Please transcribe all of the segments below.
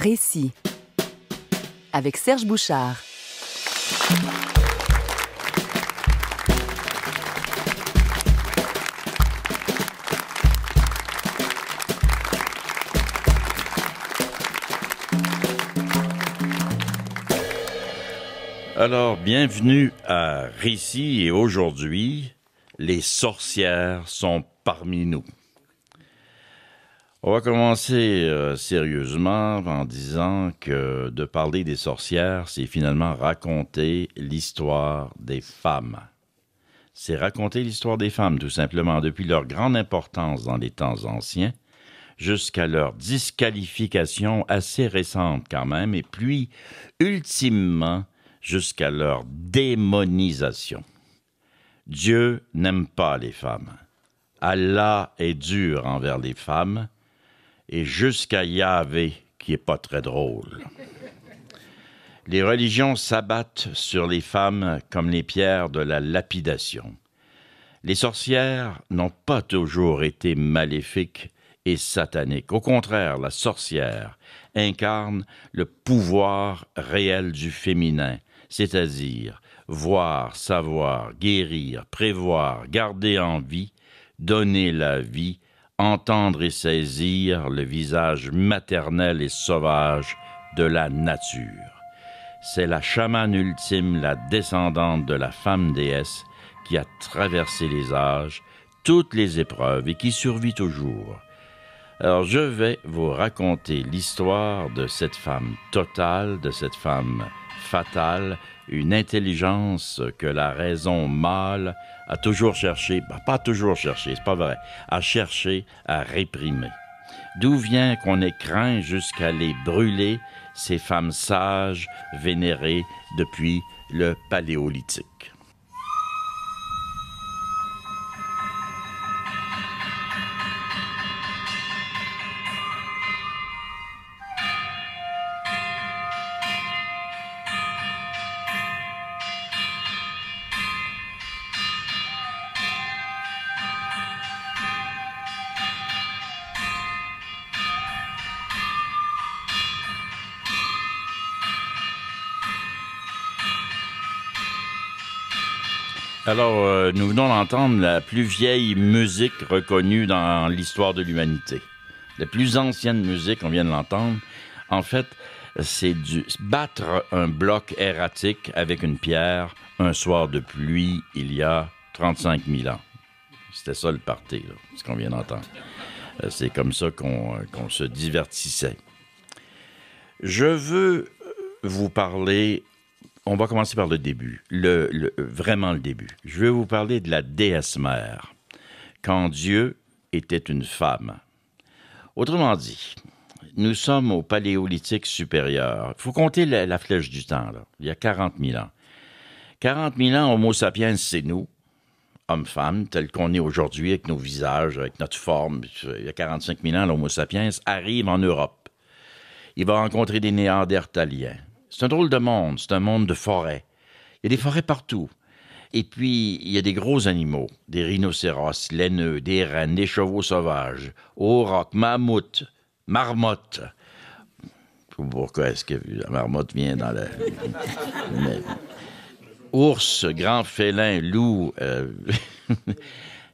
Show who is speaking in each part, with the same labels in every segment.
Speaker 1: Récit avec Serge Bouchard.
Speaker 2: Alors, bienvenue à Récit et aujourd'hui, les sorcières sont parmi nous. On va commencer euh, sérieusement en disant que de parler des sorcières, c'est finalement raconter l'histoire des femmes. C'est raconter l'histoire des femmes, tout simplement, depuis leur grande importance dans les temps anciens jusqu'à leur disqualification assez récente quand même, et puis ultimement jusqu'à leur démonisation. Dieu n'aime pas les femmes. Allah est dur envers les femmes, et jusqu'à Yahvé, qui est pas très drôle. Les religions s'abattent sur les femmes comme les pierres de la lapidation. Les sorcières n'ont pas toujours été maléfiques et sataniques. Au contraire, la sorcière incarne le pouvoir réel du féminin, c'est-à-dire voir, savoir, guérir, prévoir, garder en vie, donner la vie entendre et saisir le visage maternel et sauvage de la nature. C'est la chamane ultime, la descendante de la femme déesse, qui a traversé les âges, toutes les épreuves et qui survit toujours. Alors je vais vous raconter l'histoire de cette femme totale, de cette femme fatale, une intelligence que la raison mâle a toujours cherché, ben, pas toujours cherché, c'est pas vrai, a cherché à réprimer. D'où vient qu'on ait craint jusqu'à les brûler, ces femmes sages vénérées depuis le paléolithique. Alors, euh, nous venons d'entendre la plus vieille musique reconnue dans l'histoire de l'humanité. La plus ancienne musique, on vient de l'entendre. En fait, c'est du battre un bloc erratique avec une pierre un soir de pluie il y a 35 000 ans. C'était ça le party, ce qu'on vient d'entendre. Euh, c'est comme ça euh, qu'on se divertissait. Je veux vous parler on va commencer par le début, le, vraiment le début. Je vais vous parler de la déesse mère, quand Dieu était une femme. Autrement dit, nous sommes au Paléolithique supérieur. Il faut compter la, flèche du temps, là. il y a 40 000 ans. 40 000 ans, Homo sapiens, c'est nous, hommes-femmes, tels qu'on est aujourd'hui avec nos visages, avec notre forme. Il y a 45 000 ans, l'Homo sapiens arrive en Europe. Il va rencontrer des Néandertaliens c'est un drôle de monde, c'est un monde de forêts. Il y a des forêts partout. Et puis, il y a des gros animaux, des rhinocéros, laineux, des rennes, des chevaux sauvages, aurochs, mammouths, marmottes. Pourquoi est-ce que la marmotte vient dans la... Ours, grand félin, loup, euh,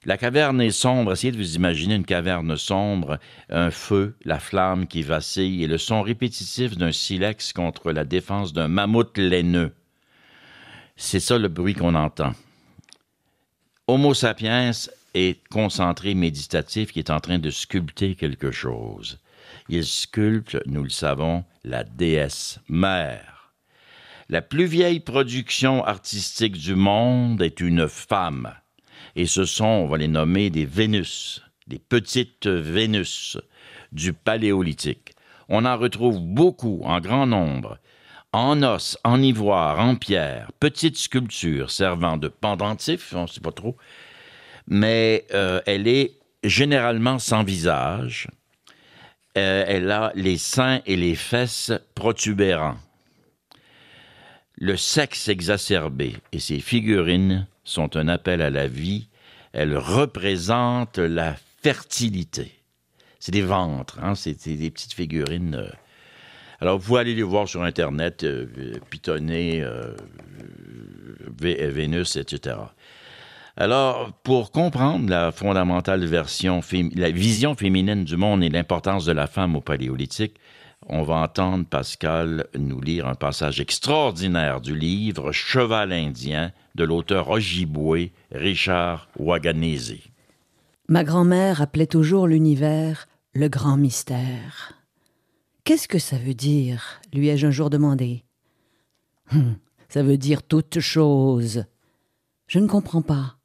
Speaker 2: La caverne est sombre. Essayez de vous imaginer une caverne sombre, un feu, la flamme qui vacille et le son répétitif d'un silex contre la défense d'un mammouth laineux. C'est ça le bruit qu'on entend. Homo sapiens est concentré méditatif qui est en train de sculpter quelque chose. Il sculpte, nous le savons, la déesse mère. La plus vieille production artistique du monde est une femme. Et ce sont, on va les nommer, des Vénus, des petites Vénus du Paléolithique. On en retrouve beaucoup, en grand nombre, en os, en ivoire, en pierre, petites sculptures servant de pendentif, on ne sait pas trop, mais euh, elle est généralement sans visage. Euh, elle a les seins et les fesses protubérants. Le sexe exacerbé et ses figurines sont un appel à la vie. Elles représentent la fertilité. C'est des ventres, hein, c'est des petites figurines. Euh. Alors, vous pouvez aller les voir sur Internet, euh, euh Vénus, etc. Alors, pour comprendre la fondamentale version, la vision féminine du monde et l'importance de la femme au paléolithique, on va entendre Pascal nous lire un passage extraordinaire du livre Cheval indien de l'auteur ojibwe Richard Waganese.
Speaker 1: Ma grand-mère appelait toujours l'univers le grand mystère. Qu'est-ce que ça veut dire lui ai-je un jour demandé. Hum, ça veut dire toute chose. Je ne comprends pas.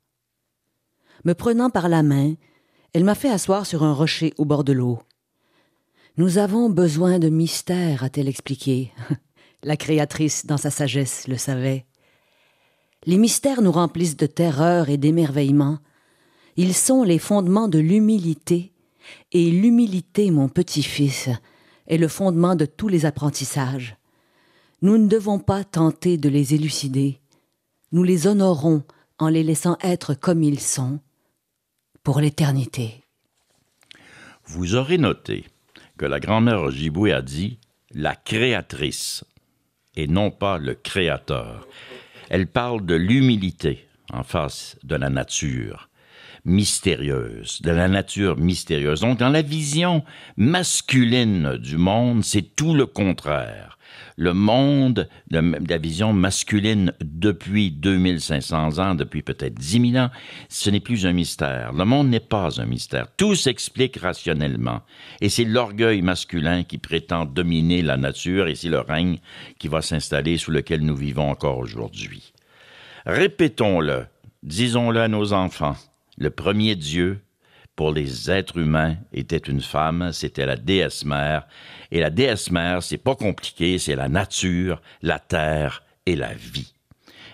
Speaker 1: Me prenant par la main, elle m'a fait asseoir sur un rocher au bord de l'eau. Nous avons besoin de mystères, a-t-elle expliqué. La créatrice, dans sa sagesse, le savait. Les mystères nous remplissent de terreur et d'émerveillement. Ils sont les fondements de l'humilité. Et l'humilité, mon petit-fils, est le fondement de tous les apprentissages. Nous ne devons pas tenter de les élucider. Nous les honorons en les laissant être comme ils sont pour l'éternité.
Speaker 2: Vous aurez noté que la grand-mère Ojibwe a dit la créatrice et non pas le créateur. Elle parle de l'humilité en face de la nature mystérieuse, de la nature mystérieuse. Donc dans la vision masculine du monde, c'est tout le contraire le monde de, la vision masculine depuis 2500 ans, depuis peut-être 10 000 ans, ce n'est plus un mystère. Le monde n'est pas un mystère. Tout s'explique rationnellement. Et c'est l'orgueil masculin qui prétend dominer la nature et c'est le règne qui va s'installer sous lequel nous vivons encore aujourd'hui. Répétons-le, disons-le à nos enfants. Le premier Dieu, pour les êtres humains était une femme, c'était la déesse mère. Et la déesse mère, c'est pas compliqué, c'est la nature, la terre et la vie.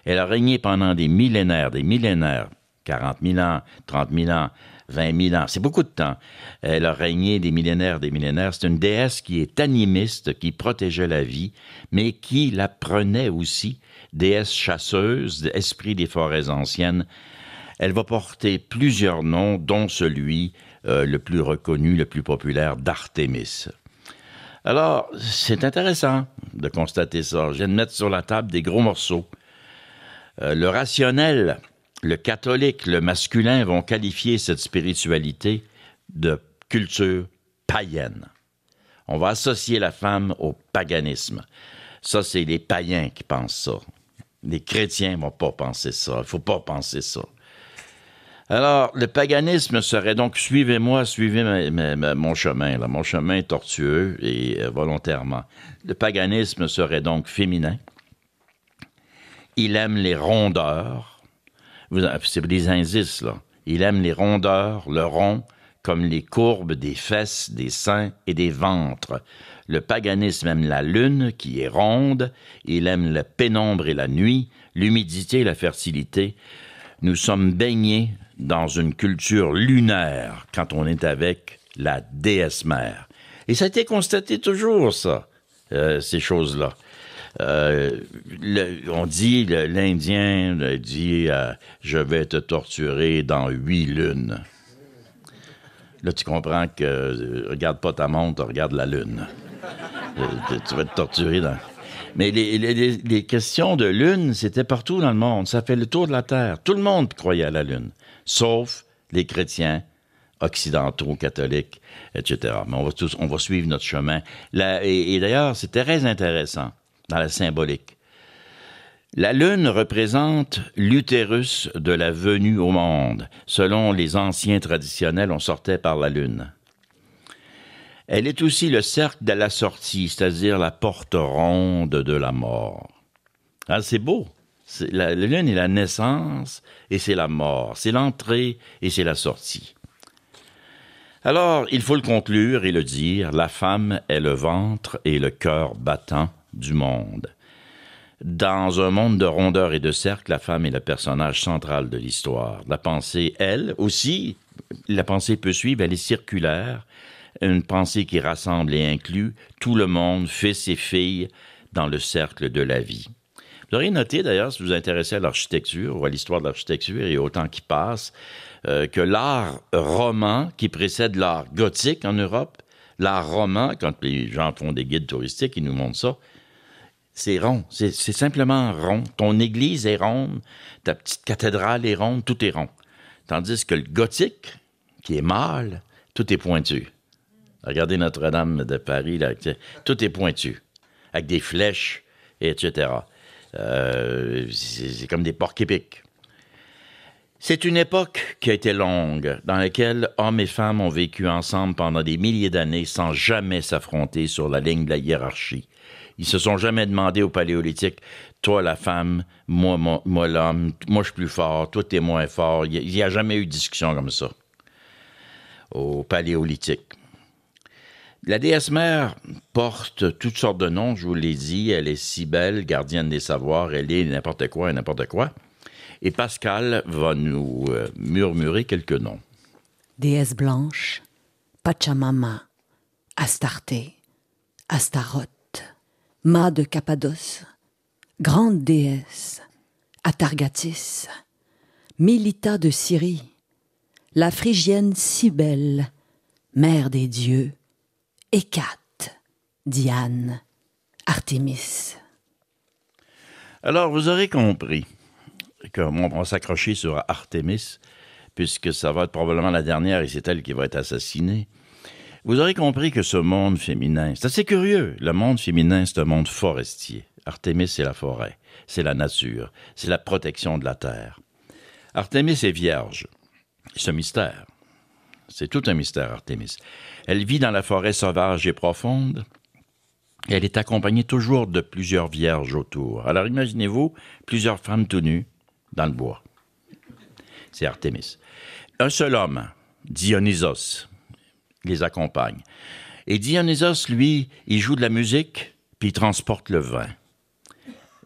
Speaker 2: Elle a régné pendant des millénaires, des millénaires, 40 000 ans, 30 000 ans, 20 000 ans, c'est beaucoup de temps. Elle a régné des millénaires, des millénaires. C'est une déesse qui est animiste, qui protégeait la vie, mais qui la prenait aussi, déesse chasseuse, esprit des forêts anciennes, elle va porter plusieurs noms, dont celui euh, le plus reconnu, le plus populaire d'Artémis. Alors, c'est intéressant de constater ça. Je viens de mettre sur la table des gros morceaux. Euh, le rationnel, le catholique, le masculin vont qualifier cette spiritualité de culture païenne. On va associer la femme au paganisme. Ça, c'est les païens qui pensent ça. Les chrétiens vont pas penser ça. Il faut pas penser ça. Alors, le paganisme serait donc suivez-moi, suivez, mon chemin, là, mon chemin tortueux et euh, volontairement. Le paganisme serait donc féminin. Il aime les rondeurs. C'est des indices, là. Il aime les rondeurs, le rond, comme les courbes des fesses, des seins et des ventres. Le paganisme aime la lune, qui est ronde. Il aime la pénombre et la nuit, l'humidité et la fertilité nous sommes baignés dans une culture lunaire quand on est avec la déesse mère. Et ça a été constaté toujours, ça, euh, ces choses-là. Euh, on dit, l'Indien euh, dit, je vais te torturer dans huit lunes. Là, tu comprends que regarde pas ta montre, regarde la lune. tu vas te torturer dans... Mais les, questions de lune, c'était partout dans le monde. Ça fait le tour de la Terre. Tout le monde croyait à la lune, sauf les chrétiens occidentaux, catholiques, etc. Mais on va, suivre notre chemin. et, et d'ailleurs, c'est très intéressant dans la symbolique. La lune représente l'utérus de la venue au monde. Selon les anciens traditionnels, on sortait par la lune. Elle est aussi le cercle de la sortie, c'est-à-dire la porte ronde de la mort. Ah, c'est beau. La, lune est la naissance et c'est la mort. C'est l'entrée et c'est la sortie. Alors, il faut le conclure et le dire, la femme est le ventre et le cœur battant du monde. Dans un monde de rondeur et de cercle, la femme est le personnage central de l'histoire. La pensée, elle aussi, la pensée peut suivre, elle est circulaire, une pensée qui rassemble et inclut tout le monde, fils et filles, dans le cercle de la vie. Vous aurez noté d'ailleurs, si vous vous intéressez à l'architecture ou à l'histoire de l'architecture et au temps qui passe, euh, que l'art roman qui précède l'art gothique en Europe, l'art roman, quand les gens font des guides touristiques, ils nous montrent ça, c'est rond, c'est simplement rond. Ton église est ronde, ta petite cathédrale est ronde, tout est rond. Tandis que le gothique, qui est mâle, tout est pointu. Regardez Notre-Dame de Paris, tout est pointu, avec des flèches, etc. Euh, c'est comme des porcs épiques. C'est une époque qui a été longue, dans laquelle hommes et femmes ont vécu ensemble pendant des milliers d'années sans jamais s'affronter sur la ligne de la hiérarchie. Ils se sont jamais demandé au paléolithique, toi la femme, moi, l'homme, moi je suis plus fort, toi t'es moins fort. Il n'y a, a jamais eu de discussion comme ça au paléolithique. La déesse mère porte toutes sortes de noms, je vous l'ai dit. Elle est si belle, gardienne des savoirs, elle est n'importe quoi, et n'importe quoi. Et Pascal va nous euh, murmurer quelques noms.
Speaker 1: Déesse blanche, Pachamama, Astarté, Astaroth, Ma de Cappadoce, Grande déesse, Atargatis, Milita de Syrie, la phrygienne si belle, mère des dieux, 4 Diane, Artémis.
Speaker 2: Alors, vous aurez compris on va s'accrocher sur Artémis, puisque ça va être probablement la dernière et c'est elle qui va être assassinée. Vous aurez compris que ce monde féminin, c'est assez curieux, le monde féminin, c'est un monde forestier. Artémis, c'est la forêt, c'est la nature, c'est la protection de la terre. Artémis est vierge. Ce mystère. C'est tout un mystère, Artémis. Elle vit dans la forêt sauvage et profonde. elle est accompagnée toujours de plusieurs vierges autour. Alors imaginez-vous plusieurs femmes tout nues dans le bois. C'est Artémis. Un seul homme, Dionysos, les accompagne. Et Dionysos, lui, il joue de la musique, puis il transporte le vin.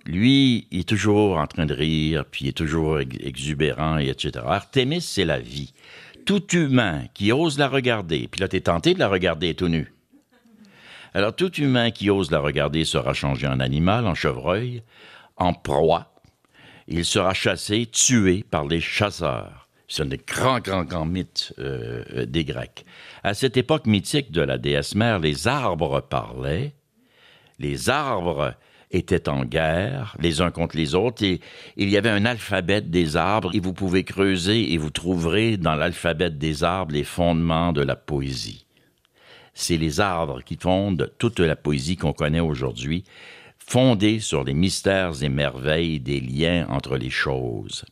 Speaker 2: Lui, il est toujours en train de rire, puis il est toujours exubérant, et etc. Artémis, c'est la vie tout humain qui ose la regarder, puis là, tenté de la regarder tout nu. Alors, tout humain qui ose la regarder sera changé en animal, en chevreuil, en proie. Il sera chassé, tué par les chasseurs. C'est un grand, grand, grand mythe euh, euh, des Grecs. À cette époque mythique de la déesse mère, les arbres parlaient, les arbres étaient en guerre, les uns contre les autres, et il y avait un alphabet des arbres, et vous pouvez creuser et vous trouverez dans l'alphabet des arbres les fondements de la poésie. C'est les arbres qui fondent toute la poésie qu'on connaît aujourd'hui, fondée sur les mystères et merveilles des liens entre les choses.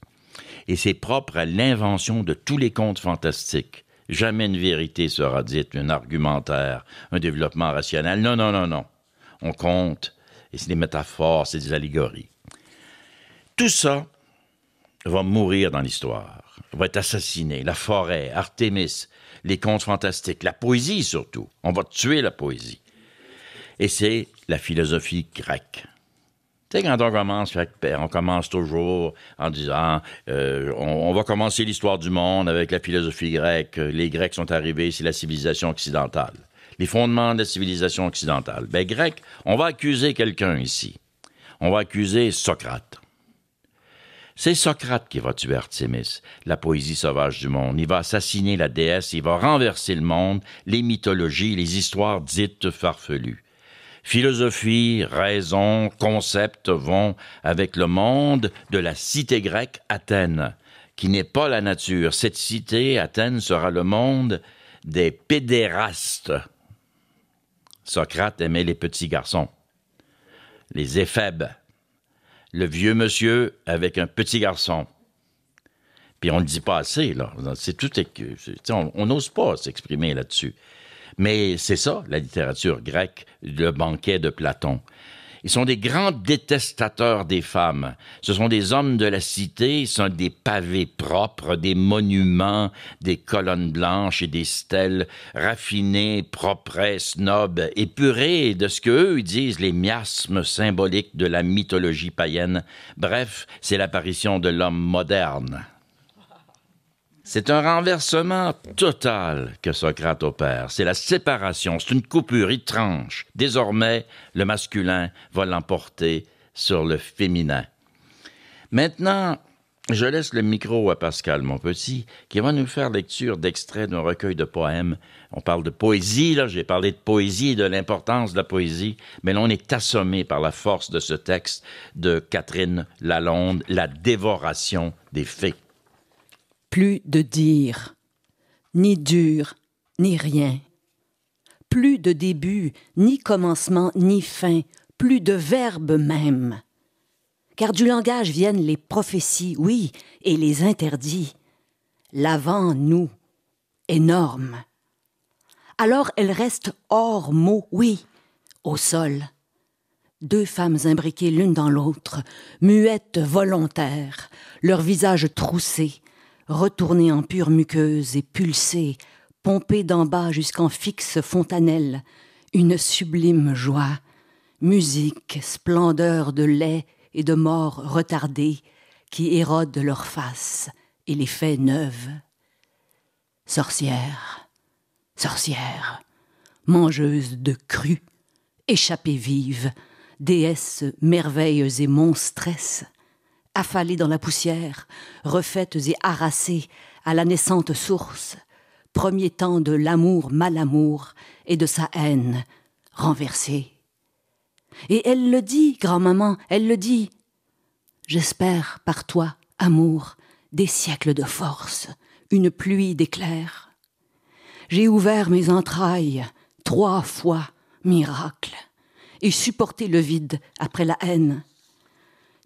Speaker 2: Et c'est propre à l'invention de tous les contes fantastiques. Jamais une vérité sera dite, un argumentaire, un développement rationnel. Non, non, non, non. On compte et c'est des métaphores, c'est des allégories. Tout ça va mourir dans l'histoire, va être assassiné. La forêt, Artemis, les contes fantastiques, la poésie surtout. On va tuer la poésie. Et c'est la philosophie grecque. Tu sais, quand on commence, ben, on commence toujours en disant euh, on, va commencer l'histoire du monde avec la philosophie grecque. Les Grecs sont arrivés, c'est la civilisation occidentale les fondements de la civilisation occidentale. Ben, grec, on va accuser quelqu'un ici. On va accuser Socrate. C'est Socrate qui va tuer Artemis, la poésie sauvage du monde. Il va assassiner la déesse, il va renverser le monde, les mythologies, les histoires dites farfelues. Philosophie, raison, concept vont avec le monde de la cité grecque Athènes, qui n'est pas la nature. Cette cité, Athènes, sera le monde des pédérastes. Socrate aimait les petits garçons, les éphèbes, le vieux monsieur avec un petit garçon. Puis on ne dit pas assez, là. C'est tout. On n'ose pas s'exprimer là-dessus. Mais c'est ça, la littérature grecque, le banquet de Platon. Ils sont des grands détestateurs des femmes. Ce sont des hommes de la cité, ce sont des pavés propres, des monuments, des colonnes blanches et des stèles raffinées, propres, snobs, épurées de ce qu'eux disent les miasmes symboliques de la mythologie païenne. Bref, c'est l'apparition de l'homme moderne. C'est un renversement total que Socrate opère. C'est la séparation, c'est une coupure, étrange. tranche. Désormais, le masculin va l'emporter sur le féminin. Maintenant, je laisse le micro à Pascal mon petit, qui va nous faire lecture d'extraits d'un recueil de poèmes. On parle de poésie, là, j'ai parlé de poésie et de l'importance de la poésie, mais l'on est assommé par la force de ce texte de Catherine Lalonde, La dévoration des fées.
Speaker 1: Plus de dire, ni dur, ni rien. Plus de début, ni commencement, ni fin, plus de verbe même. Car du langage viennent les prophéties, oui, et les interdits. L'avant, nous, énorme. Alors elle reste hors mot, oui, au sol. Deux femmes imbriquées l'une dans l'autre, muettes volontaires, leurs visages troussés, retournée en pure muqueuse et pulsée, pompée d'en bas jusqu'en fixe fontanelle, une sublime joie, musique, splendeur de lait et de mort retardée, qui érodent leurs faces et les fait neuves. Sorcière, sorcière, mangeuse de crues, échappées vive, déesse merveilles et monstresses, affalées dans la poussière, refaites et harassées à la naissante source, premier temps de l'amour mal amour et de sa haine renversée. Et elle le dit, grand-maman, elle le dit. J'espère par toi, amour, des siècles de force, une pluie d'éclairs. J'ai ouvert mes entrailles trois fois, miracle, et supporté le vide après la haine,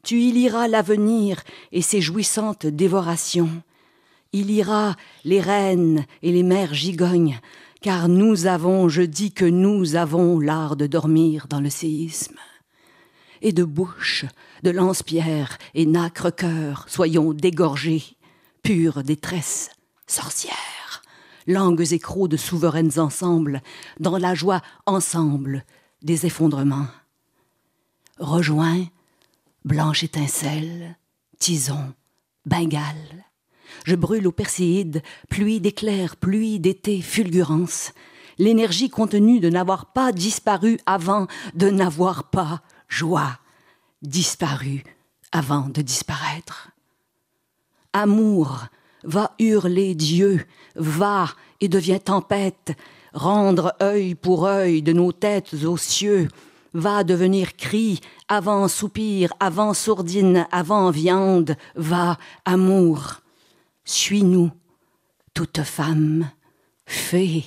Speaker 1: tu y liras l'avenir et ses jouissantes dévorations. Il ira les reines et les mères gigognes, car nous avons, je dis que nous avons l'art de dormir dans le séisme. Et de bouche, de lance-pierre et nacre cœur, soyons dégorgés, pures détresse, sorcières, langues et de souveraines ensemble, dans la joie ensemble des effondrements. Rejoins blanche étincelle, tison, bengale. Je brûle au perséide, pluie d'éclairs, pluie d'été, fulgurance. L'énergie contenue de n'avoir pas disparu avant de n'avoir pas joie, disparu avant de disparaître. Amour, va hurler Dieu, va et devient tempête, rendre œil pour œil de nos têtes aux cieux, va devenir cri, avant soupir, avant sourdine, avant viande, va amour. Suis-nous, toutes femmes, fées,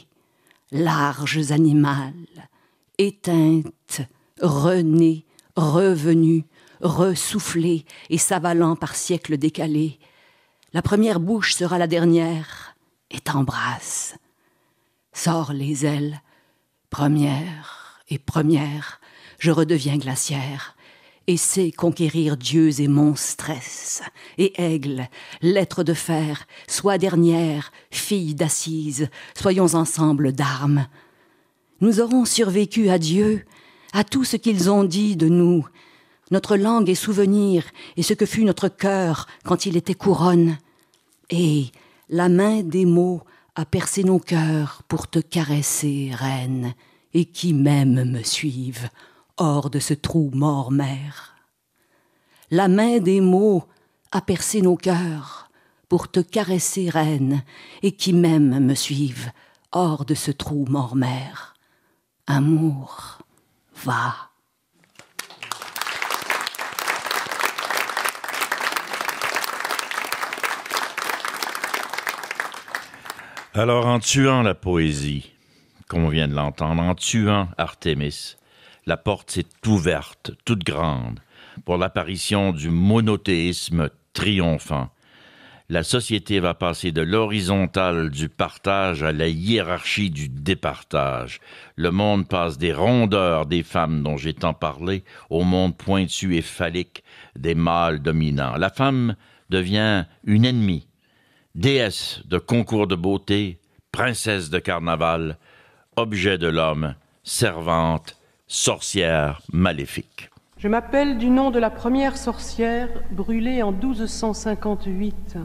Speaker 1: larges animales, éteintes, renées, revenues, ressoufflées et s'avalant par siècles décalés. La première bouche sera la dernière et t'embrasse. Sors les ailes, première et première, je redeviens glaciaire et sais conquérir dieux et monstresses, et aigles, lettres de fer, sois dernière, fille d'assises, soyons ensemble d'armes. Nous aurons survécu à Dieu, à tout ce qu'ils ont dit de nous, notre langue et souvenir, et ce que fut notre cœur quand il était couronne. Et la main des mots a percé nos cœurs pour te caresser, reine, et qui même me suivent hors de ce trou mort-mère. La main des mots a percé nos cœurs pour te caresser, reine, et qui même me suivent hors de ce trou mort-mère. Amour, va.
Speaker 2: Alors, en tuant la poésie, comme on vient de l'entendre, en tuant Artemis, la porte s'est ouverte, toute grande, pour l'apparition du monothéisme triomphant. La société va passer de l'horizontale du partage à la hiérarchie du départage. Le monde passe des rondeurs des femmes dont j'ai tant parlé au monde pointu et phallique des mâles dominants. La femme devient une ennemie, déesse de concours de beauté, princesse de carnaval, objet de l'homme, servante, sorcière maléfique.
Speaker 3: Je m'appelle du nom de la première sorcière brûlée en 1258.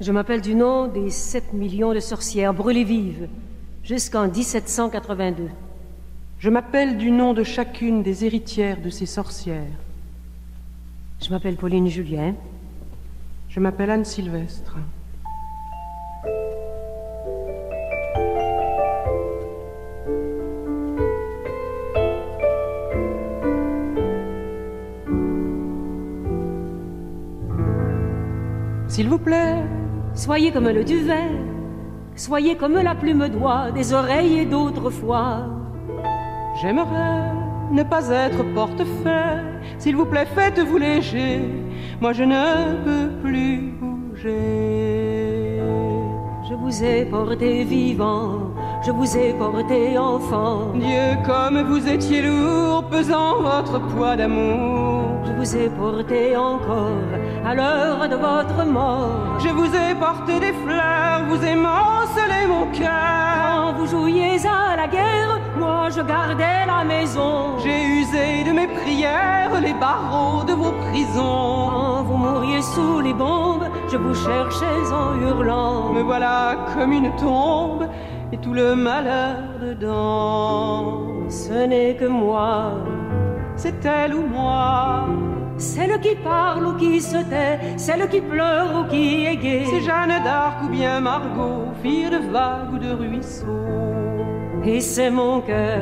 Speaker 3: Je m'appelle du nom des 7 millions de sorcières brûlées vives jusqu'en 1782. Je m'appelle du nom de chacune des héritières de ces sorcières. Je m'appelle Pauline Julien. Je m'appelle Anne Sylvestre. S'il vous plaît, soyez comme le duvet, soyez comme la plume d'oie des oreilles et d'autrefois. J'aimerais ne pas être portefeuille, s'il vous plaît, faites-vous léger, moi je ne peux plus bouger. Je vous ai porté vivant, je vous ai porté enfant. Dieu, comme vous étiez lourd, pesant votre poids d'amour. Je vous ai porté encore à l'heure de votre mort. Je vous ai porté des fleurs, vous ai morcelé mon cœur. Quand vous jouiez à la guerre, moi je gardais la maison. J'ai usé de mes prières les barreaux de vos prisons. vous mouriez sous les bombes, je vous cherchais en hurlant. Me voilà comme une tombe et tout le malheur dedans. Ce n'est que moi, c'est elle ou moi. Celle qui parle ou qui se tait, celle qui pleure ou qui est gaie. C'est Jeanne d'Arc ou bien Margot, fille de vague ou de ruisseau. Et c'est mon cœur,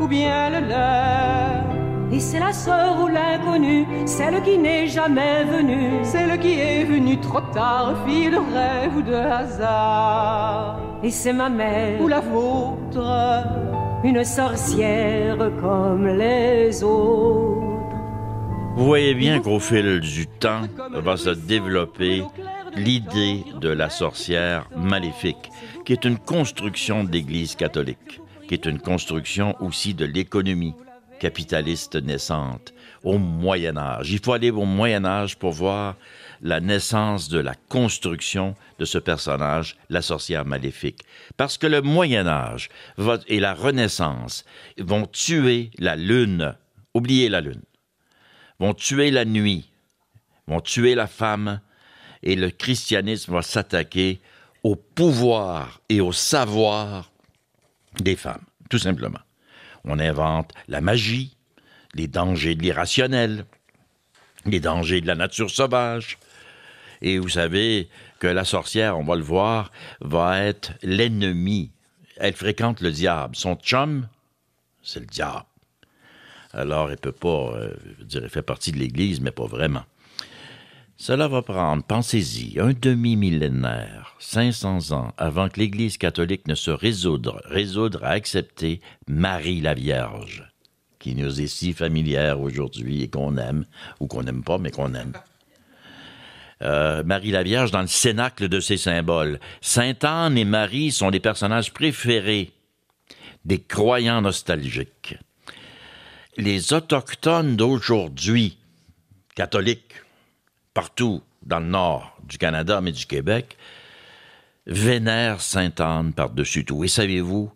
Speaker 3: ou bien le leur. Et c'est la sœur ou l'inconnue, celle qui n'est jamais venue. Celle qui est venue trop tard, fille de rêve ou de hasard. Et c'est ma mère, ou la vôtre, une sorcière comme les autres.
Speaker 2: Vous voyez bien qu'au fil du temps va se développer l'idée de la sorcière maléfique, qui est une construction de l'Église catholique, qui est une construction aussi de l'économie capitaliste naissante au Moyen Âge. Il faut aller au Moyen Âge pour voir la naissance de la construction de ce personnage, la sorcière maléfique. Parce que le Moyen Âge et la Renaissance vont tuer la Lune, oublier la Lune vont tuer la nuit, vont tuer la femme, et le christianisme va s'attaquer au pouvoir et au savoir des femmes, tout simplement. On invente la magie, les dangers de l'irrationnel, les dangers de la nature sauvage. Et vous savez que la sorcière, on va le voir, va être l'ennemi. Elle fréquente le diable. Son chum, c'est le diable. Alors, elle peut pas, euh, dire, fait partie de l'Église, mais pas vraiment. Cela va prendre, pensez-y, un demi-millénaire, 500 ans, avant que l'Église catholique ne se résoudre, à accepter Marie la Vierge, qui nous est si familière aujourd'hui et qu'on aime, ou qu'on n'aime pas, mais qu'on aime. Euh, Marie la Vierge dans le cénacle de ses symboles. Sainte Anne et Marie sont les personnages préférés des croyants nostalgiques les Autochtones d'aujourd'hui, catholiques, partout dans le nord du Canada, mais du Québec, vénèrent Sainte-Anne par-dessus tout. Et savez-vous,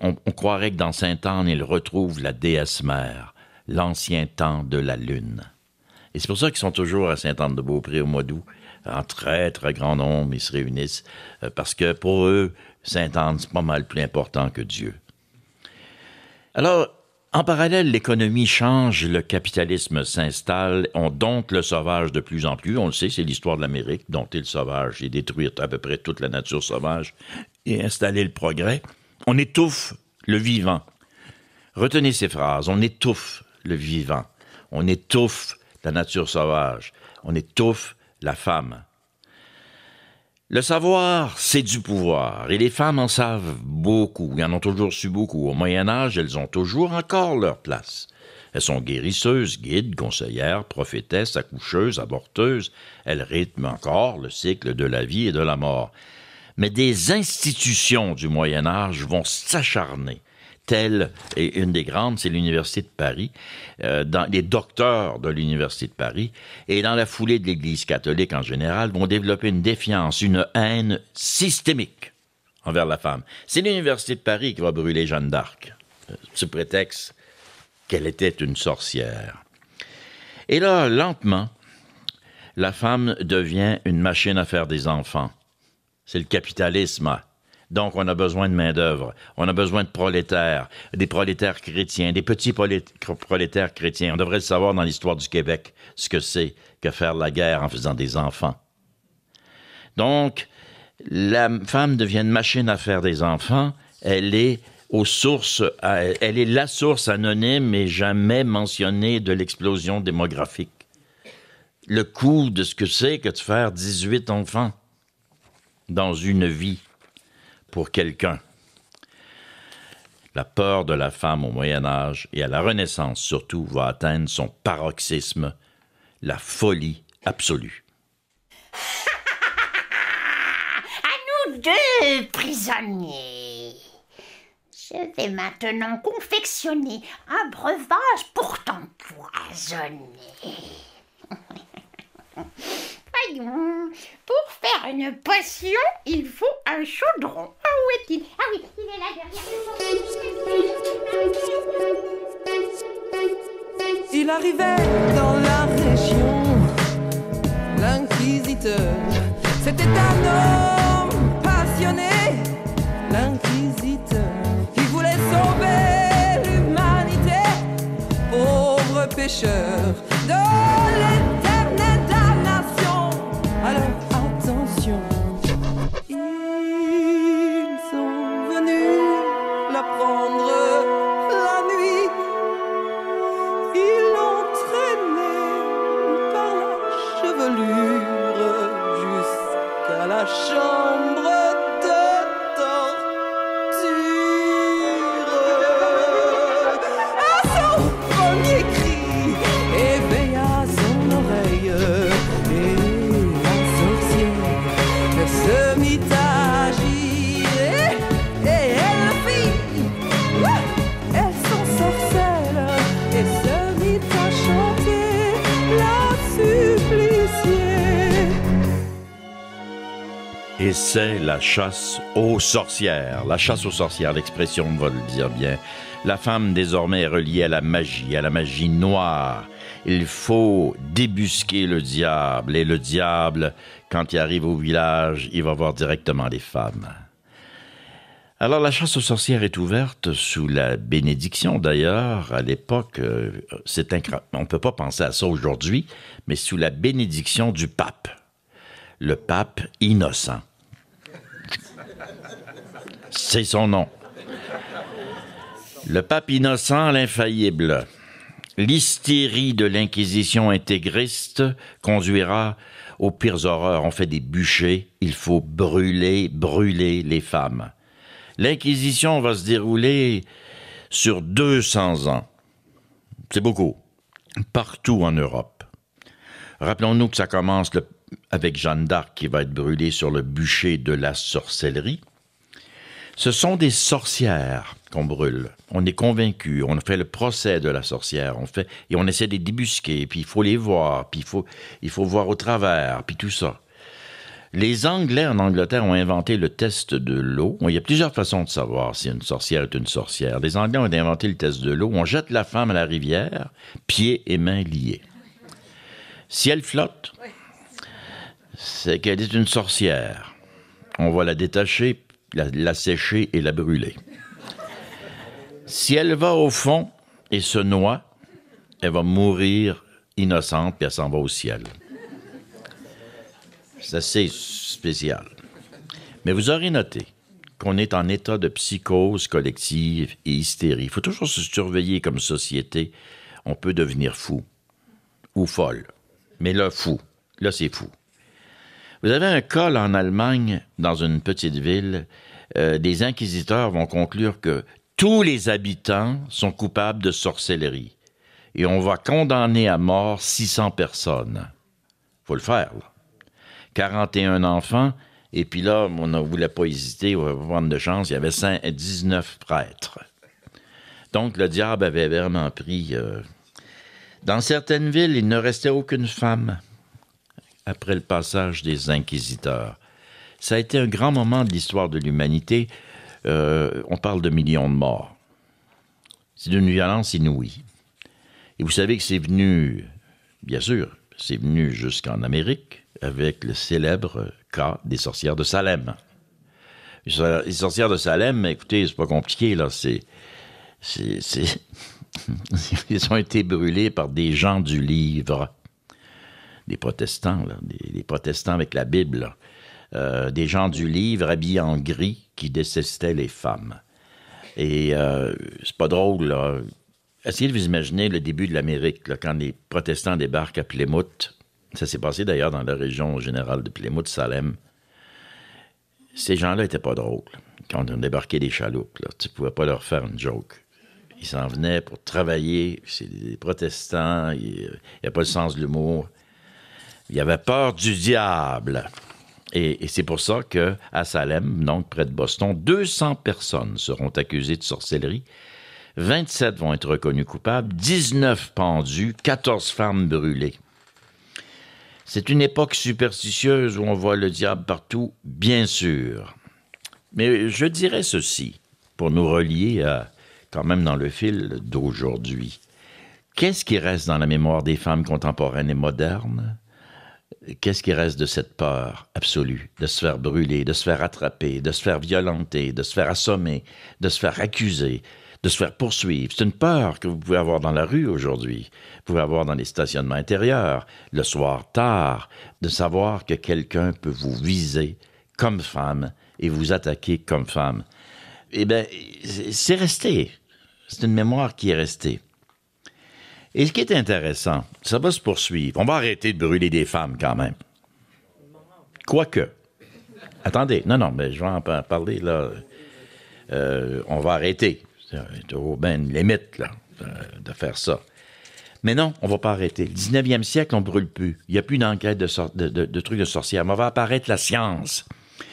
Speaker 2: on, croirait que dans Sainte-Anne, ils retrouvent la déesse mère, l'ancien temps de la lune. Et c'est pour ça qu'ils sont toujours à Sainte-Anne-de-Beaupré au mois d'août. En très, très grand nombre, ils se réunissent euh, parce que pour eux, Sainte-Anne, c'est pas mal plus important que Dieu. Alors, en parallèle, l'économie change, le capitalisme s'installe, on dompte le sauvage de plus en plus, on le sait, c'est l'histoire de l'Amérique, dompter le sauvage et détruire à peu près toute la nature sauvage et installer le progrès. On étouffe le vivant. Retenez ces phrases, on étouffe le vivant, on étouffe la nature sauvage, on étouffe la femme, le savoir, c'est du pouvoir, et les femmes en savent beaucoup, y en ont toujours su beaucoup. Au Moyen Âge, elles ont toujours encore leur place. Elles sont guérisseuses, guides, conseillères, prophétesses, accoucheuses, aborteuses. Elles rythment encore le cycle de la vie et de la mort. Mais des institutions du Moyen Âge vont s'acharner telle, et une des grandes, c'est l'Université de Paris, euh, dans, les docteurs de l'Université de Paris, et dans la foulée de l'Église catholique en général, vont développer une défiance, une haine systémique envers la femme. C'est l'Université de Paris qui va brûler Jeanne d'Arc, euh, sous prétexte qu'elle était une sorcière. Et là, lentement, la femme devient une machine à faire des enfants. C'est le capitalisme hein. Donc, on a besoin de main-d'œuvre. On a besoin de prolétaires, des prolétaires chrétiens, des petits prolétaires chrétiens. On devrait le savoir dans l'histoire du Québec, ce que c'est que faire la guerre en faisant des enfants. Donc, la femme devient une machine à faire des enfants. Elle est aux sources, euh, elle est la source anonyme et jamais mentionnée de l'explosion démographique. Le coût de ce que c'est que de faire 18 enfants dans une vie pour quelqu'un. La peur de la femme au Moyen Âge et à la Renaissance surtout va atteindre son paroxysme, la folie absolue.
Speaker 4: à nous deux, prisonniers.
Speaker 3: Je vais maintenant confectionner un breuvage pour poisonné !» Pour faire une potion, il faut un chaudron. Ah où est-il Ah oui, il est là derrière. Il arrivait dans la région, l'inquisiteur. C'était un homme passionné, l'inquisiteur, qui voulait sauver l'humanité. Pauvre
Speaker 4: pêcheur de
Speaker 2: c'est la chasse aux sorcières. La chasse aux sorcières, l'expression va le dire bien. La femme désormais est reliée à la magie, à la magie noire. Il faut débusquer le diable et le diable, quand il arrive au village, il va voir directement les femmes. Alors la chasse aux sorcières est ouverte sous la bénédiction d'ailleurs à l'époque euh, c'est ne on peut pas penser à ça aujourd'hui mais sous la bénédiction du pape le pape innocent c'est son nom. Le pape innocent, l'infaillible. L'hystérie de l'inquisition intégriste conduira aux pires horreurs. On fait des bûchers, il faut brûler, brûler les femmes. L'inquisition va se dérouler sur 200 ans. C'est beaucoup. Partout en Europe. Rappelons-nous que ça commence avec Jeanne d'Arc qui va être brûlée sur le bûcher de la sorcellerie. Ce sont des sorcières qu'on brûle. On est convaincu, on fait le procès de la sorcière, on fait et on essaie de les débusquer, puis il faut les voir, puis faut, il faut voir au travers, puis tout ça. Les Anglais en Angleterre ont inventé le test de l'eau. Il y a plusieurs façons de savoir si une sorcière est une sorcière. Les Anglais ont inventé le test de l'eau. On jette la femme à la rivière, pieds et mains liés. Si elle flotte, c'est qu'elle est une sorcière. On va la détacher, la, sécher et la brûler. Si elle va au fond et se noie, elle va mourir innocente puis elle s'en va au ciel. C'est assez spécial. Mais vous aurez noté qu'on est en état de psychose collective et hystérie. Il faut toujours se surveiller comme société. On peut devenir fou ou folle. Mais là, fou. Là, c'est fou. Vous avez un col en Allemagne, dans une petite ville, euh, des inquisiteurs vont conclure que tous les habitants sont coupables de sorcellerie et on va condamner à mort 600 personnes. Faut le faire. Là. 41 enfants et puis là, on ne voulait pas hésiter, on va prendre de chance, il y avait 19 prêtres. Donc le diable avait vraiment pris. Euh, dans certaines villes, il ne restait aucune femme après le passage des inquisiteurs. Ça a été un grand moment de l'histoire de l'humanité. Euh, on parle de millions de morts. C'est d'une violence inouïe. Et vous savez que c'est venu, bien sûr, c'est venu jusqu'en Amérique avec le célèbre cas des sorcières de Salem. Les sorcières de Salem, ben, écoutez, c'est pas compliqué, là, c'est... Ils ont été brûlés par des gens du livre, des protestants, là, des, des, protestants avec la Bible. Là. Euh, des gens du livre habillés en gris qui détestaient les femmes. Et euh, c'est pas drôle, là. Essayez de vous imaginer le début de l'Amérique, quand les protestants débarquent à Plymouth. Ça s'est passé d'ailleurs dans la région générale de Plymouth, Salem. Ces gens-là étaient pas drôles. Quand on débarquait des chaloupes, tu pouvais pas leur faire une joke. Ils s'en venaient pour travailler. C'est des protestants. Il n'y a pas le sens de l'humour. Il y avait peur du diable. Et, c'est pour ça que à Salem, donc près de Boston, 200 personnes seront accusées de sorcellerie. 27 vont être reconnues coupables, 19 pendues, 14 femmes brûlées. C'est une époque superstitieuse où on voit le diable partout, bien sûr. Mais je dirais ceci, pour nous relier à, quand même dans le fil d'aujourd'hui. Qu'est-ce qui reste dans la mémoire des femmes contemporaines et modernes qu'est-ce qui reste de cette peur absolue de se faire brûler, de se faire attraper, de se faire violenter, de se faire assommer, de se faire accuser, de se faire poursuivre? C'est une peur que vous pouvez avoir dans la rue aujourd'hui, vous pouvez avoir dans les stationnements intérieurs, le soir tard, de savoir que quelqu'un peut vous viser comme femme et vous attaquer comme femme. Eh bien, c'est resté. C'est une mémoire qui est restée. Et ce qui est intéressant, ça va se poursuivre. On va arrêter de brûler des femmes quand même. Quoique. Attendez, non, non, mais je vais en parler là. Euh, on va arrêter. C'est au ben limite là, de faire ça. Mais non, on va pas arrêter. Le 19e siècle, on brûle plus. Il n'y a plus d'enquête de, de, de, trucs de sorcières. Mais va apparaître la science.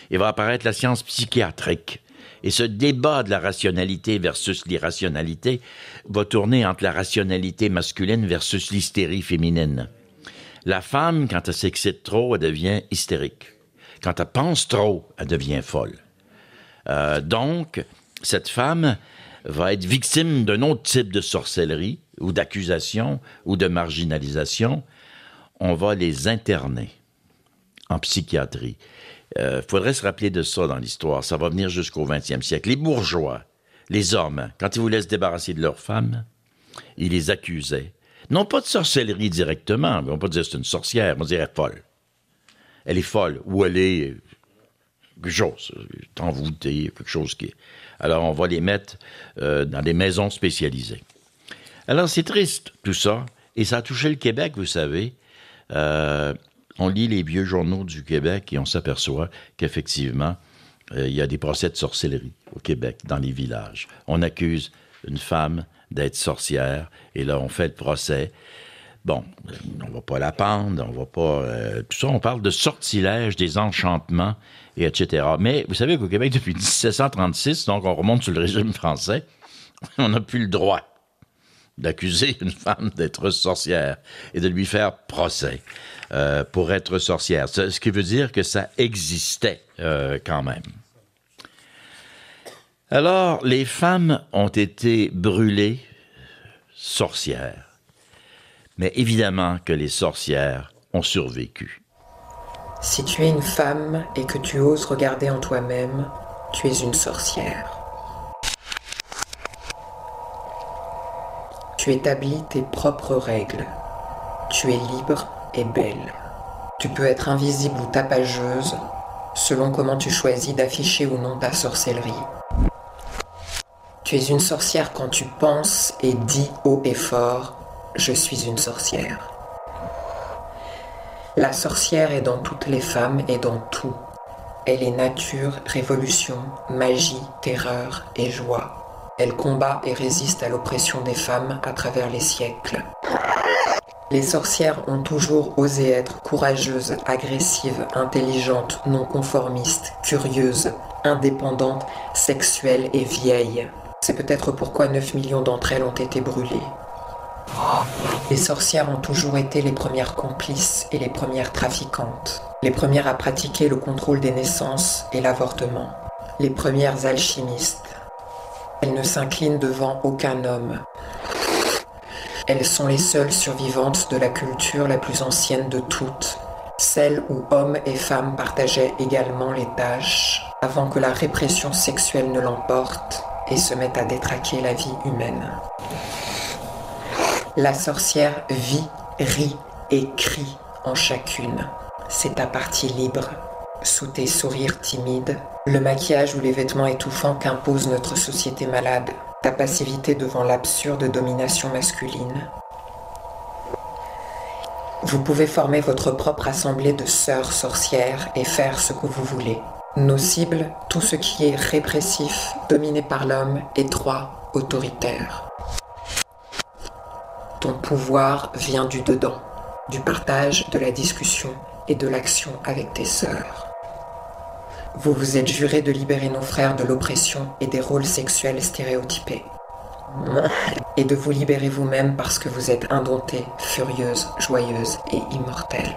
Speaker 2: Il va apparaître la science psychiatrique. Et ce débat de la rationalité versus l'irrationalité va tourner entre la rationalité masculine versus l'hystérie féminine. La femme, quand elle s'excite trop, elle devient hystérique. Quand elle pense trop, elle devient folle. Euh, donc, cette femme va être victime d'un autre type de sorcellerie ou d'accusation ou de marginalisation. On va les interner en psychiatrie. Il euh, faudrait se rappeler de ça dans l'histoire. Ça va venir jusqu'au 20e siècle. Les bourgeois, les hommes, quand ils voulaient se débarrasser de leurs femmes, ils les accusaient. Non pas de sorcellerie directement, mais on peut dire c'est une sorcière, on est folle. Elle est folle, ou elle est quelque chose, envoûtée, quelque chose qui. Alors on va les mettre euh, dans des maisons spécialisées. Alors c'est triste tout ça, et ça a touché le Québec, vous savez. Euh, on lit les vieux journaux du Québec et on s'aperçoit qu'effectivement, euh, il y a des procès de sorcellerie au Québec, dans les villages. On accuse une femme d'être sorcière et là, on fait le procès. Bon, euh, on va pas la pendre, on va pas... Euh, tout ça, on parle de sortilège, des enchantements, et etc. Mais vous savez qu'au Québec, depuis 1736, donc on remonte sur le régime français, on n'a plus le droit d'accuser une femme d'être sorcière et de lui faire procès euh, pour être sorcière. Ce, qui veut dire que ça existait euh, quand même. Alors, les femmes ont été brûlées sorcières. Mais évidemment que les sorcières ont survécu.
Speaker 4: Si tu es une femme et que tu oses regarder en toi-même, tu es une sorcière. Tu établis tes propres règles. Tu es libre et belle. Tu peux être invisible ou tapageuse, selon comment tu choisis d'afficher ou non ta sorcellerie. Tu es une sorcière quand tu penses et dis haut et fort ⁇ Je suis une sorcière ⁇ La sorcière est dans toutes les femmes et dans tout. Elle est nature, révolution, magie, terreur et joie. Elle combat et résiste à l'oppression des femmes à travers les siècles. Les sorcières ont toujours osé être courageuses, agressives, intelligentes, non conformistes, curieuses, indépendantes, sexuelles et vieilles. C'est peut-être pourquoi 9 millions d'entre elles ont été brûlées. Les sorcières ont toujours été les premières complices et les premières trafiquantes, les premières à pratiquer le contrôle des naissances et l'avortement, les premières alchimistes, elles ne s'inclinent devant aucun homme. Elles sont les seules survivantes de la culture la plus ancienne de toutes, celle où hommes et femmes partageaient également les tâches avant que la répression sexuelle ne l'emporte et se mette à détraquer la vie humaine. La sorcière vit, rit et crie en chacune. C'est ta partie libre sous tes sourires timides, le maquillage ou les vêtements étouffants qu'impose notre société malade, ta passivité devant l'absurde domination masculine. Vous pouvez former votre propre assemblée de sœurs sorcières et faire ce que vous voulez. Nos cibles, tout ce qui est répressif, dominé par l'homme, étroit, autoritaire. Ton pouvoir vient du dedans, du partage, de la discussion et de l'action avec tes sœurs. Vous vous êtes juré de libérer nos frères de l'oppression et des rôles sexuels stéréotypés. Et de vous libérer vous-même parce que vous êtes indomptée, furieuse, joyeuse et immortelle.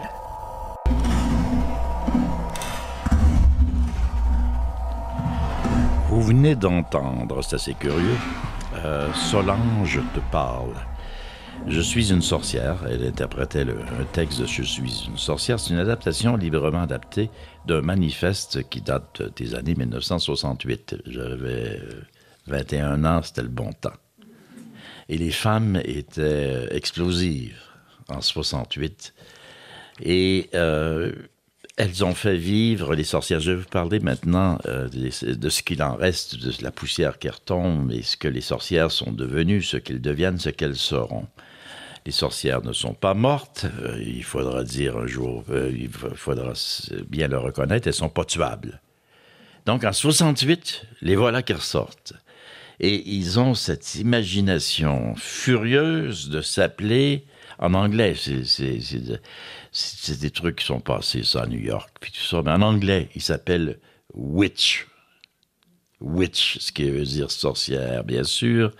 Speaker 2: Vous venez d'entendre, c'est assez curieux, euh, Solange te parle. Je suis une sorcière, elle interprétait le, un texte de Je suis une sorcière, c'est une adaptation librement adaptée d'un manifeste qui date des années 1968. J'avais 21 euh, ans, c'était le bon temps. Et les femmes étaient euh, explosives en 68. Et euh, elles ont fait vivre les sorcières. Je vais vous parler maintenant de ce qu'il en reste, de la poussière qui retombe et ce que les sorcières sont devenues, ce qu'elles deviennent, ce qu'elles seront. Les sorcières ne sont pas mortes. Euh, il faudra dire un jour, euh, il faudra bien le reconnaître, elles sont pas tuables. Donc en 68, les voilà qui ressortent. Et ils ont cette imagination furieuse de s'appeler en anglais. C'est des trucs qui sont passés, ça, à New York, puis tout ça. Mais en anglais, ils s'appellent witch. Witch, ce qui veut dire sorcière, bien sûr.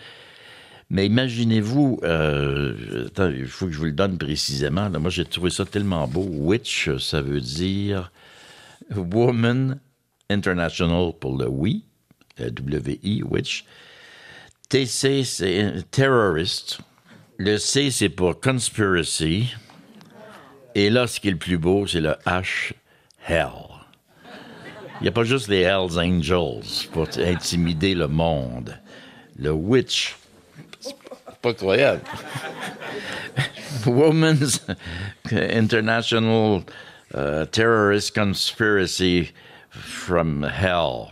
Speaker 2: Mais imaginez-vous, euh, attends, il faut que je vous le donne précisément. moi, j'ai trouvé ça tellement beau. Witch, ça veut dire Woman International pour le oui, euh, W-I, Witch. TC, c'est Terrorist. Le C, c'est pour Conspiracy. Et là, ce qui est le plus beau, c'est le H, Hell. Il n'y a pas juste les Hells Angels pour intimider le monde. Le Witch, pas croyable. Women's International euh, Terrorist Conspiracy from Hell.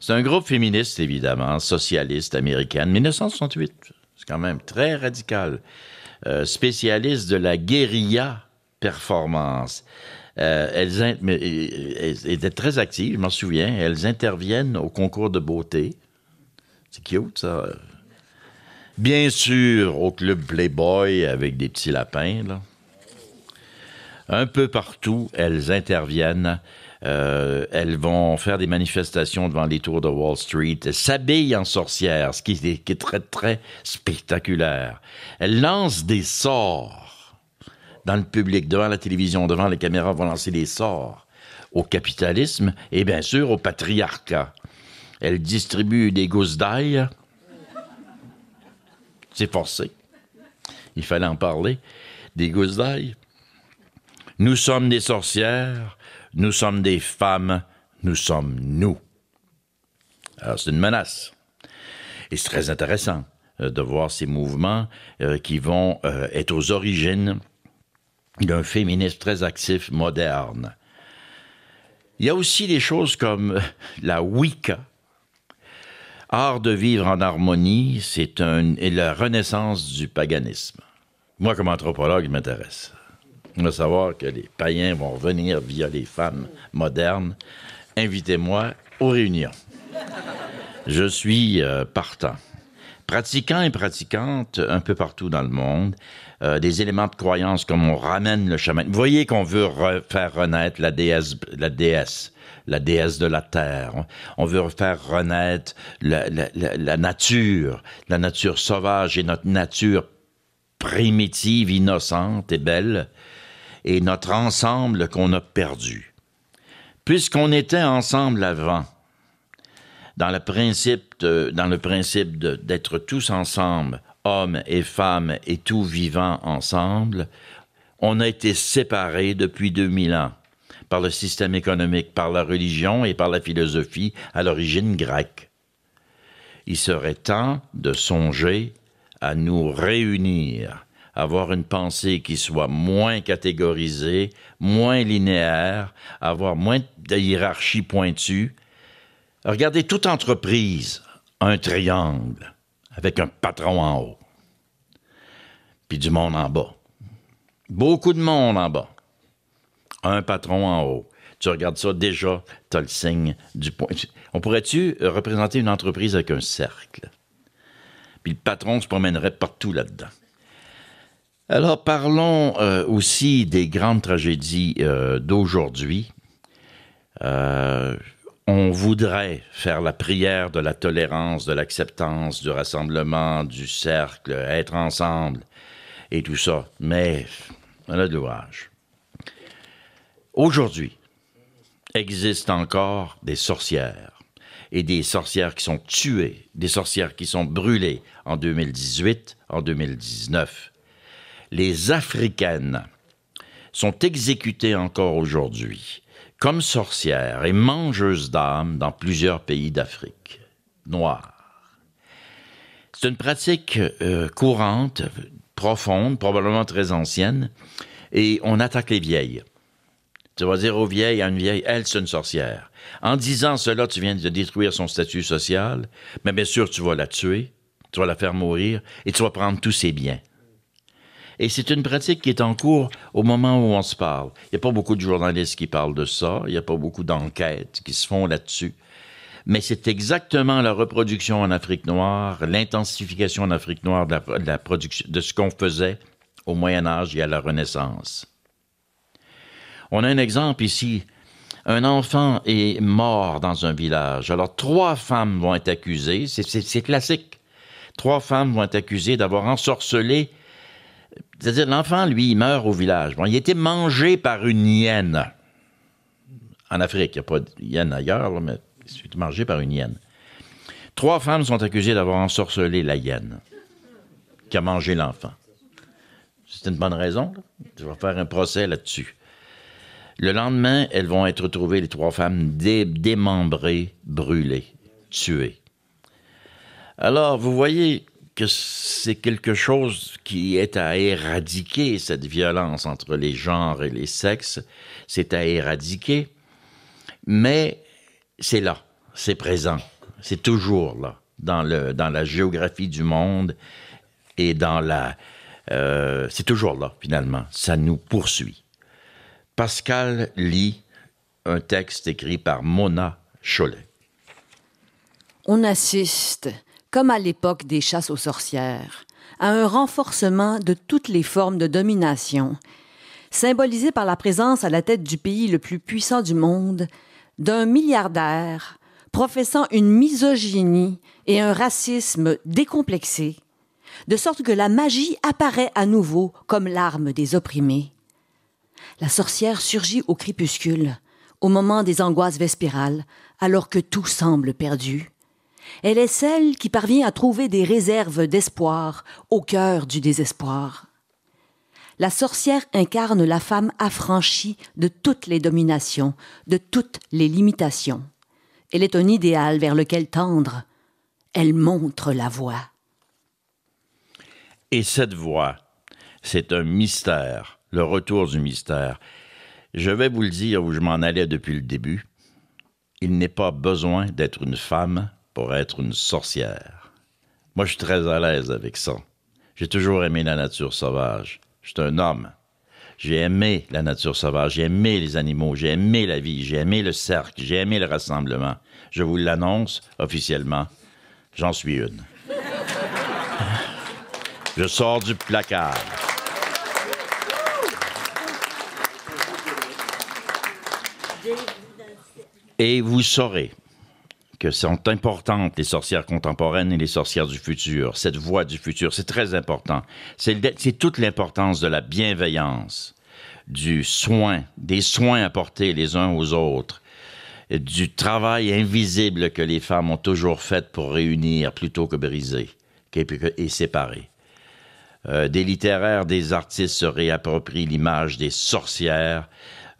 Speaker 2: C'est un groupe féministe, évidemment, socialiste américaine, 1968. C'est quand même très radical. Euh, spécialiste de la guérilla performance. Euh, elles, elles, étaient très actives, je m'en souviens. Elles interviennent au concours de beauté. C'est cute, ça. Bien sûr, au club Playboy avec des petits lapins. Là. Un peu partout, elles interviennent. Euh, elles vont faire des manifestations devant les tours de Wall Street, s'habillent en sorcières, ce qui est, très, très spectaculaire. Elles lancent des sorts dans le public, devant la télévision, devant les caméras, vont lancer des sorts au capitalisme et bien sûr au patriarcat. Elles distribuent des gousses d'ail c'est forcé. Il fallait en parler. Des gousses d'ail. Nous sommes des sorcières, nous sommes des femmes, nous sommes nous. Alors, c'est une menace. Et c'est très intéressant euh, de voir ces mouvements euh, qui vont euh, être aux origines d'un féminisme très actif moderne. Il y a aussi des choses comme la Wicca, Art de vivre en harmonie, c'est la renaissance du paganisme. Moi, comme anthropologue, il m'intéresse. de savoir que les païens vont revenir via les femmes modernes. Invitez-moi aux réunions. Je suis euh, partant. Pratiquant et pratiquante un peu partout dans le monde, euh, des éléments de croyance comme on ramène le chemin. Vous voyez qu'on veut faire renaître la déesse la déesse de la terre. On veut faire renaître la, nature, la nature sauvage et notre nature primitive, innocente et belle, et notre ensemble qu'on a perdu. Puisqu'on était ensemble avant, dans le principe dans le principe d'être tous ensemble, hommes et femmes et tout vivant ensemble, on a été séparés depuis 2000 ans par le système économique, par la religion et par la philosophie à l'origine grecque. Il serait temps de songer à nous réunir, avoir une pensée qui soit moins catégorisée, moins linéaire, avoir moins de hiérarchie pointue. Regardez toute entreprise, un triangle, avec un patron en haut, puis du monde en bas. Beaucoup de monde en bas un patron en haut. Tu regardes ça, déjà, tu as le signe du point. On pourrait-tu représenter une entreprise avec un cercle? Puis le patron se promènerait partout là-dedans. Alors parlons euh, aussi des grandes tragédies euh, d'aujourd'hui. Euh, on voudrait faire la prière de la tolérance, de l'acceptance, du rassemblement, du cercle, être ensemble et tout ça, mais on a de l'ouvrage. Aujourd'hui, existent encore des sorcières et des sorcières qui sont tuées, des sorcières qui sont brûlées en 2018, en 2019. Les Africaines sont exécutées encore aujourd'hui comme sorcières et mangeuses d'âmes dans plusieurs pays d'Afrique noire. C'est une pratique euh, courante, profonde, probablement très ancienne, et on attaque les vieilles. Tu vas dire aux vieilles, à une vieille, elle, c'est une sorcière. En disant cela, tu viens de détruire son statut social, mais bien sûr, tu vas la tuer, tu vas la faire mourir et tu vas prendre tous ses biens. Et c'est une pratique qui est en cours au moment où on se parle. Il n'y a pas beaucoup de journalistes qui parlent de ça, il n'y a pas beaucoup d'enquêtes qui se font là-dessus. Mais c'est exactement la reproduction en Afrique noire, l'intensification en Afrique noire de, de ce qu'on faisait au Moyen Âge et à la Renaissance. On a un exemple ici. Un enfant est mort dans un village. Alors, trois femmes vont être accusées. C'est classique. Trois femmes vont être accusées d'avoir ensorcelé. C'est-à-dire, l'enfant, lui, il meurt au village. Bon, il a été mangé par une hyène. En Afrique, il n'y a pas de hyène ailleurs, mais il été mangé par une hyène. Trois femmes sont accusées d'avoir ensorcelé la hyène qui a mangé l'enfant. C'est une bonne raison. Je vais faire un procès là-dessus. Le lendemain, elles vont être retrouvées, les trois femmes, démembrées, brûlées, tuées. Alors, vous voyez que c'est quelque chose qui est à éradiquer, cette violence entre les genres et les sexes, c'est à éradiquer, mais c'est là, c'est présent, c'est toujours là, dans, le, dans la géographie du monde et dans la... Euh, c'est toujours là, finalement, ça nous poursuit. Pascal lit un texte écrit par Mona Chollet.
Speaker 1: On assiste, comme à l'époque des chasses aux sorcières, à un renforcement de toutes les formes de domination, symbolisé par la présence à la tête du pays le plus puissant du monde d'un milliardaire professant une misogynie et un racisme décomplexés, de sorte que la magie apparaît à nouveau comme l'arme des opprimés. La sorcière surgit au crépuscule, au moment des angoisses vespérales, alors que tout semble perdu. Elle est celle qui parvient à trouver des réserves d'espoir au cœur du désespoir. La sorcière incarne la femme affranchie de toutes les dominations, de toutes les limitations. Elle est un idéal vers lequel tendre. Elle montre la voie.
Speaker 2: Et cette voie, c'est un mystère le retour du mystère. Je vais vous le dire où je m'en allais depuis le début. Il n'est pas besoin d'être une femme pour être une sorcière. Moi, je suis très à l'aise avec ça. J'ai toujours aimé la nature sauvage. Je suis un homme. J'ai aimé la nature sauvage, j'ai aimé les animaux, j'ai aimé la vie, j'ai aimé le cercle, j'ai aimé le rassemblement. Je vous l'annonce officiellement, j'en suis une. Je sors du placard. Et vous saurez que sont importantes les sorcières contemporaines et les sorcières du futur, cette voie du futur, c'est très important. C'est toute l'importance de la bienveillance, du soin, des soins apportés les uns aux autres, du travail invisible que les femmes ont toujours fait pour réunir plutôt que briser et, séparer. Euh, des littéraires, des artistes se réapproprient l'image des sorcières,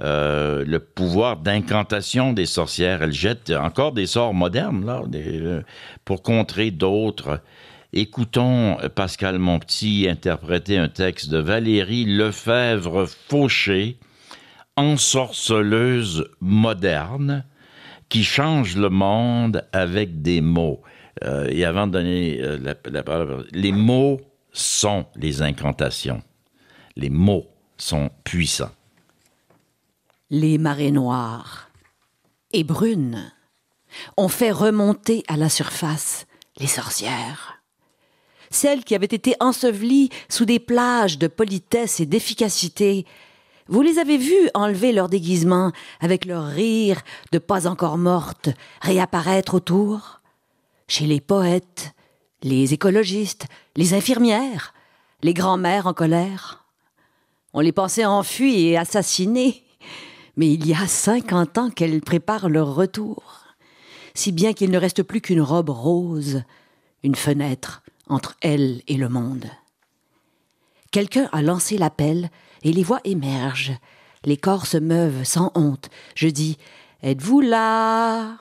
Speaker 2: euh, le pouvoir d'incantation des sorcières. Elles jettent encore des sorts modernes là, euh, pour contrer d'autres. Écoutons euh, Pascal Monti interpréter un texte de Valérie Lefebvre Fauché, ensorceleuse moderne, qui change le monde avec des mots. et avant de donner la parole, les mots sont les incantations. Les mots sont puissants
Speaker 1: les marées noires et brunes ont fait remonter à la surface les sorcières. Celles qui avaient été ensevelies sous des plages de politesse et d'efficacité, vous les avez vues enlever leur déguisement avec leur rire de pas encore mortes réapparaître autour? Chez les poètes, les écologistes, les infirmières, les grands-mères en colère. On les pensait enfuies et assassinées mais il y a cinquante ans qu'elles préparent leur retour, si bien qu'il ne reste plus qu'une robe rose, une fenêtre entre elle et le monde. Quelqu'un a lancé l'appel et les voix émergent. Les corps se meuvent sans honte. Je dis Êtes-vous là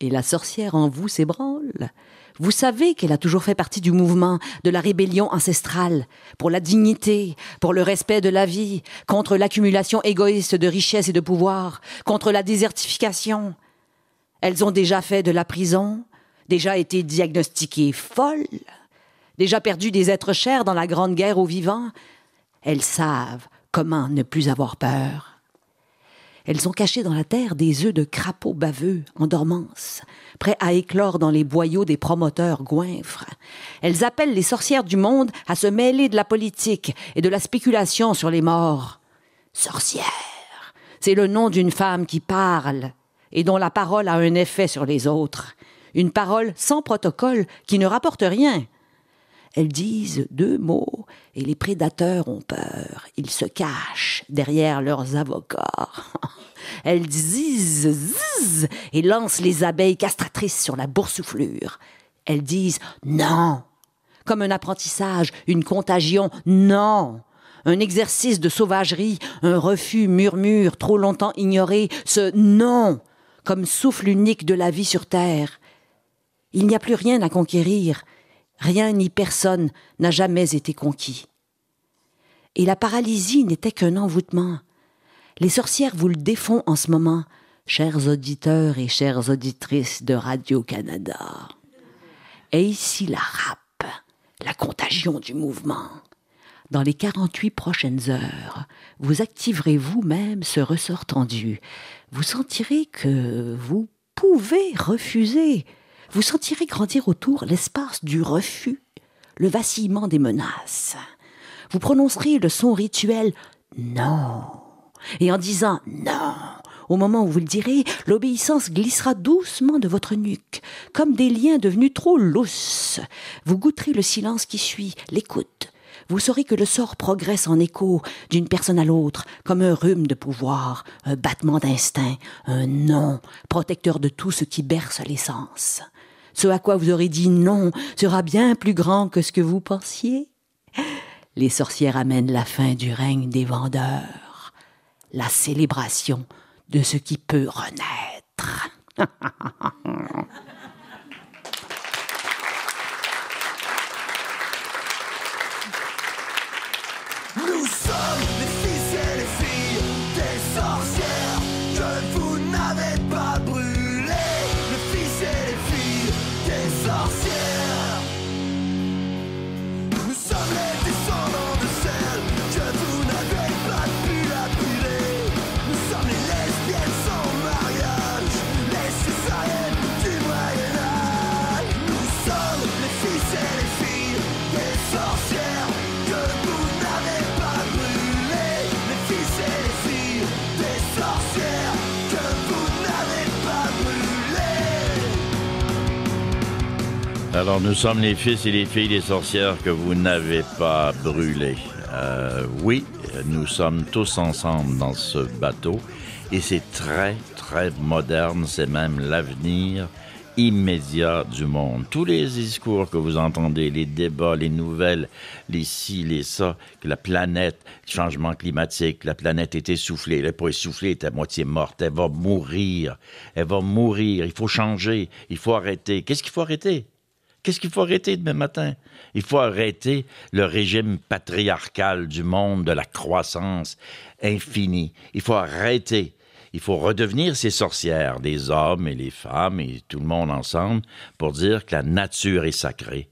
Speaker 1: Et la sorcière en vous s'ébranle. Vous savez qu'elle a toujours fait partie du mouvement, de la rébellion ancestrale, pour la dignité, pour le respect de la vie, contre l'accumulation égoïste de richesses et de pouvoir, contre la désertification. Elles ont déjà fait de la prison, déjà été diagnostiquées folles, déjà perdu des êtres chers dans la Grande Guerre aux vivants. Elles savent comment ne plus avoir peur. Elles ont caché dans la terre des œufs de crapauds baveux, en dormance, prêts à éclore dans les boyaux des promoteurs goinfres. Elles appellent les sorcières du monde à se mêler de la politique et de la spéculation sur les morts. Sorcière, c'est le nom d'une femme qui parle et dont la parole a un effet sur les autres. Une parole sans protocole qui ne rapporte rien, elles disent deux mots et les prédateurs ont peur. Ils se cachent derrière leurs avocats. Elles disent ziz et lancent les abeilles castratrices sur la boursouflure. Elles disent non, comme un apprentissage, une contagion, non un exercice de sauvagerie, un refus murmure trop longtemps ignoré, ce non comme souffle unique de la vie sur terre. Il n'y a plus rien à conquérir, Rien ni personne n'a jamais été conquis. Et la paralysie n'était qu'un envoûtement. Les sorcières vous le défont en ce moment, chers auditeurs et chères auditrices de Radio-Canada. Et ici la rap, la contagion du mouvement. Dans les 48 prochaines heures, vous activerez vous-même ce ressort tendu. Vous sentirez que vous pouvez refuser vous sentirez grandir autour l'espace du refus, le vacillement des menaces. Vous prononcerez le son rituel non. Et en disant non, au moment où vous le direz, l'obéissance glissera doucement de votre nuque, comme des liens devenus trop lousses. Vous goûterez le silence qui suit, l'écoute. Vous saurez que le sort progresse en écho d'une personne à l'autre, comme un rhume de pouvoir, un battement d'instinct, un non, protecteur de tout ce qui berce les ce à quoi vous aurez dit non sera bien plus grand que ce que vous pensiez. Les sorcières amènent la fin du règne des vendeurs, la célébration de ce qui peut renaître.
Speaker 4: Nous sommes
Speaker 2: Alors nous sommes les fils et les filles des sorcières que vous n'avez pas brûlés. Euh, oui, nous sommes tous ensemble dans ce bateau et c'est très très moderne, c'est même l'avenir immédiat du monde. Tous les discours que vous entendez, les débats, les nouvelles, les ci, les ça, que la planète, le changement climatique, la planète est essoufflée, elle n'est pas essoufflée, elle est à moitié morte, elle va mourir, elle va mourir, il faut changer, il faut arrêter. Qu'est-ce qu'il faut arrêter? Qu'est-ce qu'il faut arrêter demain matin? Il faut arrêter le régime patriarcal du monde, de la croissance infinie. Il faut arrêter. Il faut redevenir ces sorcières, des hommes et les femmes et tout le monde ensemble, pour dire que la nature est sacrée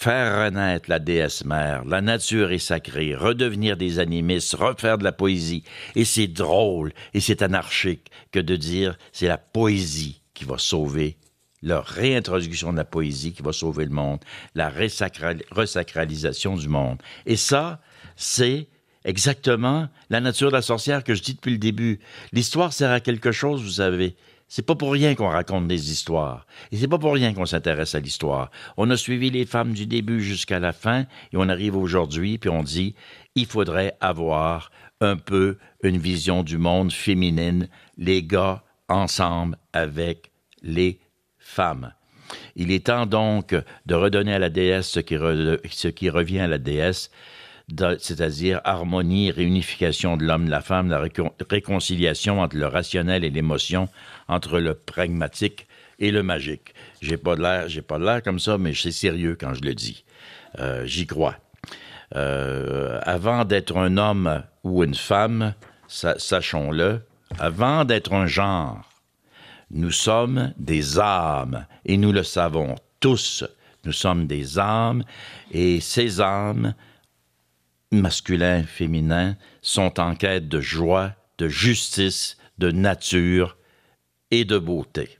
Speaker 2: faire renaître la déesse mère, la nature est sacrée, redevenir des animistes, refaire de la poésie. Et c'est drôle et c'est anarchique que de dire c'est la poésie qui va sauver la réintroduction de la poésie qui va sauver le monde, la resacralisation du monde. Et ça, c'est exactement la nature de la sorcière que je dis depuis le début. L'histoire sert à quelque chose, vous savez. C'est pas pour rien qu'on raconte des histoires. Et c'est pas pour rien qu'on s'intéresse à l'histoire. On a suivi les femmes du début jusqu'à la fin, et on arrive aujourd'hui, puis on dit, il faudrait avoir un peu une vision du monde féminine, les gars ensemble avec les femme. Il est temps donc de redonner à la déesse ce qui, revient à la déesse, c'est-à-dire harmonie, réunification de l'homme et de la femme, la réconciliation entre le rationnel et l'émotion, entre le pragmatique et le magique. J'ai pas l'air, j'ai pas l'air comme ça, mais c'est sérieux quand je le dis. Euh, j'y crois. Euh, avant d'être un homme ou une femme, sachons-le, avant d'être un genre, nous sommes des âmes et nous le savons tous. Nous sommes des âmes et ces âmes, masculins, féminins, sont en quête de joie, de justice, de nature et de beauté.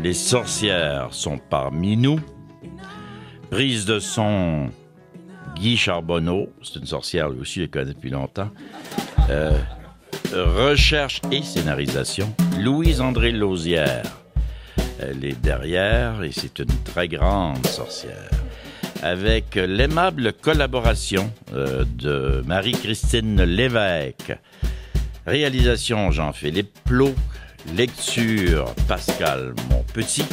Speaker 2: Les sorcières sont parmi nous. Prise de son Guy Charbonneau, c'est une sorcière lui aussi, je connaît depuis longtemps. Euh, recherche et scénarisation, Louise-André Lausière. Elle est derrière et c'est une très grande sorcière. Avec l'aimable collaboration euh, de Marie-Christine Lévesque. Réalisation Jean-Philippe Plot. Lecture Pascal Monpetit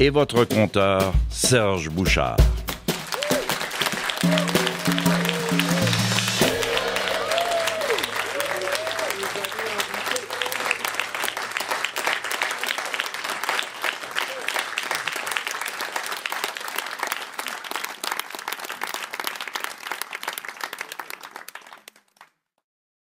Speaker 2: et votre conteur Serge Bouchard.